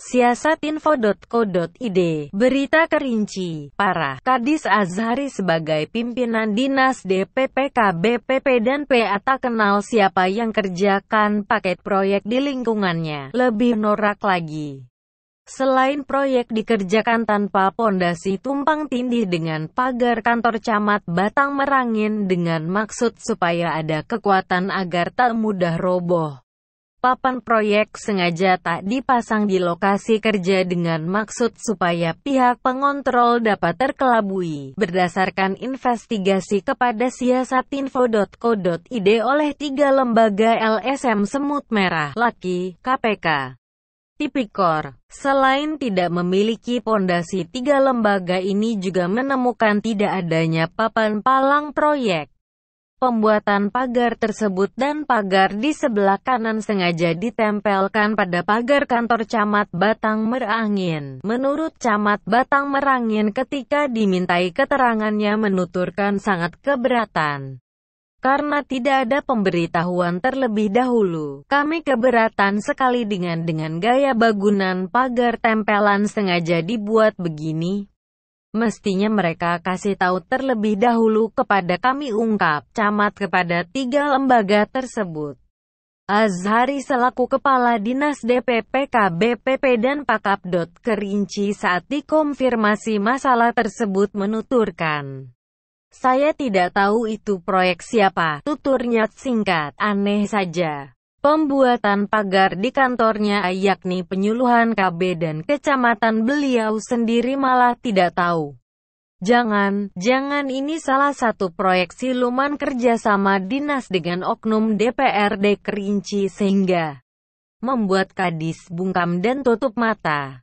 siasatinfo.co.id. Berita kerinci, parah, Kadis Azhari sebagai pimpinan dinas DPPK BPP dan PA tak kenal siapa yang kerjakan paket proyek di lingkungannya. Lebih norak lagi. Selain proyek dikerjakan tanpa pondasi tumpang tindih dengan pagar kantor camat Batang Merangin dengan maksud supaya ada kekuatan agar tak mudah roboh. Papan proyek sengaja tak dipasang di lokasi kerja dengan maksud supaya pihak pengontrol dapat terkelabui. Berdasarkan investigasi kepada siasatinfo.co.id oleh tiga lembaga LSM Semut Merah, Laki, KPK, Tipikor. Selain tidak memiliki pondasi tiga lembaga ini juga menemukan tidak adanya papan palang proyek. Pembuatan pagar tersebut dan pagar di sebelah kanan sengaja ditempelkan pada pagar kantor Camat Batang Merangin. Menurut Camat Batang Merangin ketika dimintai keterangannya menuturkan sangat keberatan karena tidak ada pemberitahuan terlebih dahulu. Kami keberatan sekali dengan dengan gaya bangunan pagar tempelan sengaja dibuat begini. Mestinya mereka kasih tahu terlebih dahulu kepada kami ungkap camat kepada tiga lembaga tersebut. Azhari selaku Kepala Dinas DPP KBPP dan Pakapdot kerinci saat dikonfirmasi masalah tersebut menuturkan. Saya tidak tahu itu proyek siapa, tuturnya singkat, aneh saja pembuatan pagar di kantornya yakni penyuluhan KB dan kecamatan beliau sendiri malah tidak tahu. Jangan, jangan ini salah satu proyek siluman kerjasama dinas dengan Oknum DPRD Kerinci sehingga membuat Kadis bungkam dan tutup mata.